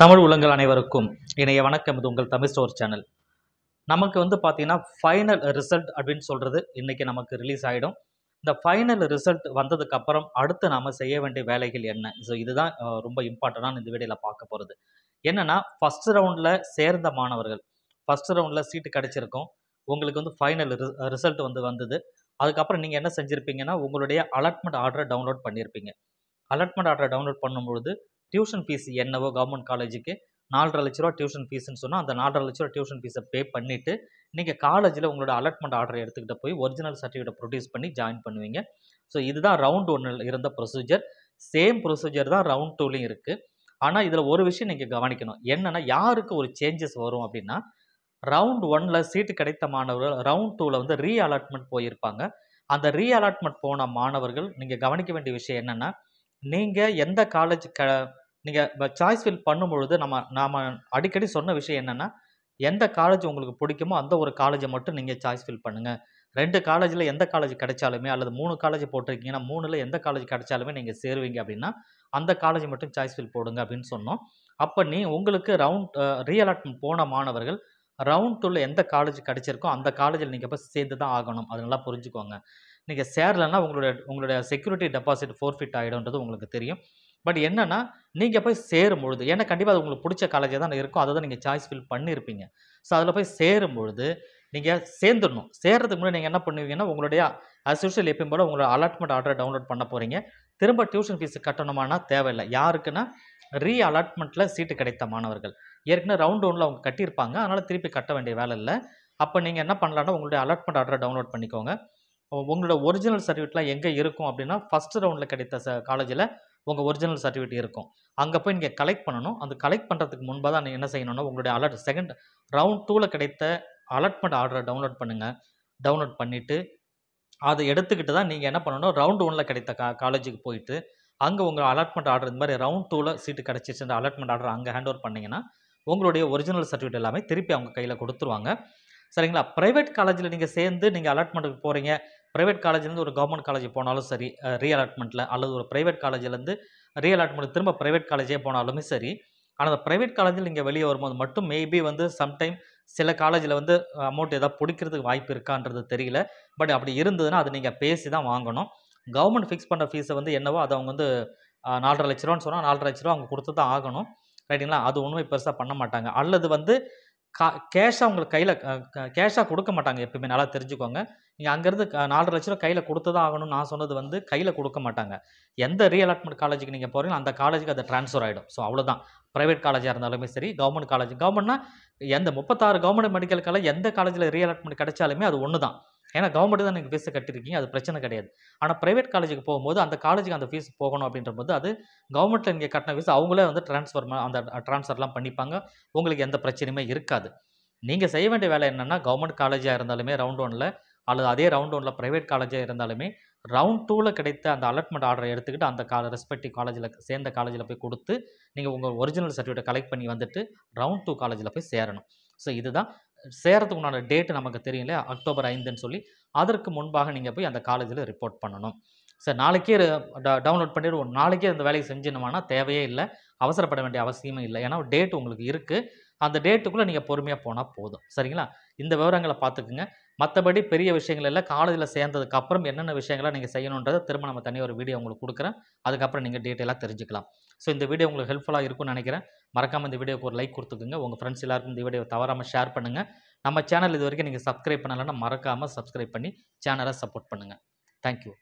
தமிழ் உள்ளங்கள் அனைவருக்கும் இணைய வணக்கம் இது உங்கள் தமிழ் ஸ்டோர் சேனல் நமக்கு வந்து பார்த்தீங்கன்னா ஃபைனல் ரிசல்ட் அப்படின்னு சொல்கிறது இன்றைக்கி நமக்கு ரிலீஸ் ஆகிடும் இந்த ஃபைனல் ரிசல்ட் வந்ததுக்கப்புறம் அடுத்து நாம் செய்ய வேண்டிய வேலைகள் என்ன ஸோ இதுதான் ரொம்ப இம்பார்ட்டண்ட்டான இந்த வீடியோவில் பார்க்க போகிறது என்னென்னா ஃபஸ்ட் ரவுண்டில் சேர்ந்த மாணவர்கள் ஃபஸ்ட் ரவுண்டில் சீட்டு கிடச்சிருக்கும் உங்களுக்கு வந்து ஃபைனல் ரிசல்ட் வந்து வந்தது அதுக்கப்புறம் நீங்கள் என்ன செஞ்சுருப்பீங்கன்னா உங்களுடைய அலாட்மெண்ட் ஆர்டரை டவுன்லோட் பண்ணியிருப்பீங்க அலாட்மெண்ட் ஆர்டரை டவுன்லோட் பண்ணும்பொழுது டியூஷன் ஃபீஸ் என்னவோ கவர்மெண்ட் காலேஜுக்கு நாலரை லட்ச ரூபா டியூஷன் ஃபீஸ்ன்னு சொன்னால் அந்த நாலரை லட்ச ரூபா டியூஷன் ஃபீஸை பே பண்ணிவிட்டு நீங்கள் காலேஜில் உங்களோட அலாட்மெண்ட் ஆர்டர் எடுத்துக்கிட்ட போய் ஒரிஜினல் சர்டிஃபிகேட் ப்ரொடியூஸ் பண்ணி ஜாயின் பண்ணுவீங்க ஸோ இதுதான் ரவுண்ட் ஒன்றில் இருந்த ப்ரொசீஜர் சேம் ப்ரொசீஜர் தான் ரவுண்ட் டூலையும் இருக்குது ஆனால் இதில் ஒரு விஷயம் நீங்கள் கவனிக்கணும் என்னென்னா யாருக்கு ஒரு சேஞ்சஸ் வரும் அப்படின்னா ரவுண்ட் ஒனில் சீட்டு கிடைத்த மாணவர்கள் ரவுண்ட் டூவில் வந்து ரீ அலாட்மெண்ட் போயிருப்பாங்க அந்த ரீ அலாட்மெண்ட் போன மாணவர்கள் நீங்கள் கவனிக்க வேண்டிய விஷயம் என்னென்னா நீங்க எந்த காலேஜ் க நீங்க சாய்ஸ் ஃபில் பண்ணும்பொழுது நம்ம நாம அடிக்கடி சொன்ன விஷயம் என்னன்னா, எந்த காலேஜ் உங்களுக்கு பிடிக்குமோ அந்த ஒரு காலேஜை மட்டும் நீங்க சாய்ஸ் ஃபில் பண்ணுங்க. ரெண்டு காலேஜ்ல எந்த காலேஜ் கிடைச்சாலுமே அல்லது மூணு காலேஜ் போட்டிருக்கீங்கன்னா, மூணில் எந்த காலேஜ் கிடைச்சாலுமே நீங்க சேருவீங்க அப்படின்னா, அந்த காலேஜ் மட்டும் சாய்ஸ் ஃபில் போடுங்க அப்படின்னு சொன்னோம். அப்ப நீ உங்களுக்கு ரவுண்ட் அ ரீஅலாட்மென்ட் போன மாணவர்கள், ரவுண்ட் 2ல எந்த காலேஜ் கிடைச்சிருக்கோ அந்த காலேஜில் நீங்கள் போய் சேர்ந்து தான் ஆகணும். அது நல்லா புரிஞ்சுக்கோங்க. நீங்கள் சேரலைன்னா உங்களுடைய உங்களுடைய செக்யூரிட்டி டெபாசிட் ஃபோர்ஃபிட் ஆகிடும்ன்றது உங்களுக்கு தெரியும் பட் என்னென்னா நீங்கள் போய் சேரும் பொழுது ஏன்னா கண்டிப்பாக அது உங்களுக்கு பிடிச்ச காலேஜாக தான் இருக்கும் அதை தான் நீங்கள் சாய்ஸ் ஃபில் பண்ணியிருப்பீங்க ஸோ அதில் போய் சேரும் பொழுது நீங்கள் சேர்ந்துடணும் சேர்றதுக்கு முன்னாடி நீங்கள் என்ன பண்ணுவீங்கன்னா உங்களுடைய அசோஷியல் எப்பயும் போல உங்களோட அலாட்மெண்ட் ஆர்டரை டவுன்லோட் பண்ண போகிறீங்க திரும்ப டியூஷன் ஃபீஸ் கட்டணுமானா தேவையில்லை யாருக்குன்னா ரீ அலாட்மெண்ட்டில் சீட்டு கிடைத்த மாணவர்கள் ஏற்கனவே ரவுண்ட் ஒன்றில் அவங்க கட்டியிருப்பாங்க அதனால் திருப்பி கட்ட வேண்டிய வேலை இல்லை அப்போ நீங்கள் என்ன பண்ணலான்னா உங்களுடைய அலாட்மெண்ட் ஆர்டரை டவுன்லோட் பண்ணிக்கோங்க உங்களோட ஒரிஜினல் சர்டிஃபிகேட்லாம் எங்கே இருக்கும் அப்படின்னா ஃபஸ்ட் ரவுண்டில் கிடைத்த ச காலேஜில் உங்கள் ஒரிஜினல் சர்டிஃபிகேட் இருக்கும் அங்கே போய் நீங்கள் கலெக்ட் பண்ணணும் அந்த கலெக்ட் பண்ணுறதுக்கு முன்பாக தான் என்ன செய்யணும்னா உங்களுடைய அலர்ட் செகண்ட் ரவுண்ட் டூவில் கிடைத்த அலர்ட்மெண்ட் ஆர்டரை டவுன்லோட் பண்ணுங்கள் டவுன்லோட் பண்ணிவிட்டு அதை எடுத்துக்கிட்டு தான் நீங்கள் என்ன பண்ணணும் ரவுண்ட் ஒனில் கிடைத்த கா காலேஜுக்கு போயிட்டு அங்கே உங்கள் அலாட்மெண்ட் ஆர்டர் இந்த மாதிரி ரவுண்ட் டூவில் சீட்டு கிடச்சிச்சு அந்த அலாட்மெண்ட் ஆர்டர் அங்கே ஹேண்ட் ஓவர் பண்ணிங்கன்னா உங்களுடைய ஒரிஜினல் சர்டிஃபிகேட் எல்லாமே திருப்பி அவங்க கையில் கொடுத்துருவாங்க சரிங்களா ப்ரைவேட் காலேஜில் நீங்கள் சேர்ந்து நீங்கள் அலாட்மெண்ட்டுக்கு போகிறீங்க ப்ரைவேட் காலேஜ்லேருந்து ஒரு கவர்மெண்ட் காலேஜ் போனாலும் சரி ரீஅலாட்மெண்ட்டில் அல்லது ஒரு ப்ரைவேட் காலேஜ்லேருந்து ரீஅலாட்மெண்ட் திரும்ப ப்ரைவேட் காலேஜே போனாலுமே சரி ஆனால் அந்த ப்ரைவேட் காலேஜில் இங்கே வெளியே வரும்போது மட்டும் மேபி வந்து சம்டைம் சில காலேஜில் வந்து அமௌண்ட் ஏதாவது பிடிக்கிறதுக்கு வாய்ப்பு இருக்கான்றது தெரியல பட் அப்படி இருந்ததுன்னா அது நீங்கள் பேசி தான் வாங்கணும் கவர்மெண்ட் ஃபிக்ஸ் பண்ணுற ஃபீஸை வந்து என்னவோ அதை அவங்க வந்து நாலரை லட்ச ரூபான்னு சொன்னால் நாலரை லட்ச ரூபா அவங்க கொடுத்து தான் ஆகணும் ரைட்டிங்களா அது ஒன்றுமே பெருசாக பண்ண மாட்டாங்க அல்லது வந்து கா கேஷாக உங்களுக்கு கையில் கேஷாக கொடுக்க மாட்டாங்க எப்பயுமே நல்லா தெரிஞ்சுக்கோங்க நீங்கள் அங்கேருந்து நாலரை லட்ச ரூபா கையில் கொடுத்து தான் ஆகணும்னு நான் சொன்னது வந்து கையில் கொடுக்க மாட்டாங்க எந்த ரீஅலாட்மெண்ட் காலேஜுக்கு நீங்கள் போகிறீங்களோ அந்த காலேஜுக்கு அது ட்ரான்ஸ்ஃபர் ஆகிடும் ஸோ அவ்வளோதான் ப்ரைவேட் காலேஜாக இருந்தாலுமே சரி கவர்மெண்ட் காலேஜ் கவர்மெண்ட்னா எந்த முப்பத்தாறு கவர்மெண்ட் மெடிக்கல் காலேஜ் எந்த காலேஜில் ரீஅலாட்மெண்ட் கிடைச்சாலுமே அது ஒன்று தான் ஏன்னா கவர்மெண்ட் தான் எனக்கு ஃபீஸை கட்டிருக்கீங்க அது பிரச்சனை கிடையாது ஆனால் ப்ரைவேட் காலேஜுக்கு போகும்போது அந்த காலேஜுக்கு அந்த ஃபீஸ் போகணும் அப்படின்ற போது அது கவர்மெண்ட்டில் நீங்கள் கட்டின ஃபீஸ் அவங்களே வந்து ட்ரான்ஸ்ஃபர் அந்த ட்ரான்ஸ்ஃபர்லாம் பண்ணிப்பாங்க உங்களுக்கு எந்த பிரச்சனையுமே இருக்காது நீங்கள் செய்ய வேண்டிய வேலை என்னென்னா கவர்மெண்ட் காலேஜாக இருந்தாலுமே ரவுண்ட் ஒனில் அல்லது அதே ரவுண்ட் ஒனில் ப்ரைவேட் காலேஜாக இருந்தாலுமே ரவுண்ட் டூவில் கிடைத்த அந்த அலாட்மெண்ட் ஆர்டரை எடுத்துக்கிட்டு அந்த கா ரெஸ்பெக்டிவ் காலேஜில் சேர்ந்த காலேஜில் போய் கொடுத்து நீங்கள் உங்கள் ஒரிஜினல் சர்டிஃபிகேட்டை கலெக்ட் பண்ணி வந்துட்டு ரவுண்ட் டூ காலேஜில் போய் சேரணும் ஸோ இதுதான் சேரத்துக்கு உண்டான டேட்டு நமக்கு தெரியல அக்டோபர் ஐந்துன்னு சொல்லி அதற்கு முன்பாக நீங்கள் போய் அந்த காலேஜில் ரிப்போர்ட் பண்ணணும் சார் நாளைக்கே டவுன்லோட் பண்ணிவிடுவோம் நாளைக்கே அந்த வேலையை செஞ்சினோம்னா தேவையே இல்லை அவசரப்பட வேண்டிய அவசியமே இல்லை ஏன்னா டேட் உங்களுக்கு இருக்குது அந்த டேட்டுக்குள்ளே நீங்கள் பொறுமையாக போனால் போதும் சரிங்களா இந்த விவரங்களை பார்த்துக்குங்க மற்றபடி பெரிய விஷயங்கள் இல்லை காலேஜில் சேர்ந்ததுக்கு அப்புறம் என்னென்ன விஷயங்களை நீங்கள் செய்யணுன்றதை திரும்ப நம்ம தனியாக ஒரு வீடியோ உங்களுக்கு கொடுக்குறேன் அதுக்கப்புறம் நீங்கள் டீட்டெயிலாக தெரிஞ்சுக்கலாம் ஸோ இந்த வீடியோ உங்களுக்கு ஹெல்ப்ஃபுல்லாக இருக்கும்னு நினைக்கிறேன் மறக்காமல் இந்த வீடியோவுக்கு ஒரு லைக் கொடுத்துக்குங்க உங்கள் ஃப்ரெண்ட்ஸ் எல்லாருக்கும் இந்த வீடியோ தவறாமல் ஷேர் பண்ணுங்கள் நம்ம சேனல் இது வரைக்கும் நீங்கள் சப்ஸ்கிரைப் பண்ணலைன்னா மறக்காமல் சப்ஸ்கிரைப் பண்ணி சேனலை சப்போர்ட் பண்ணுங்கள் தேங்க்யூ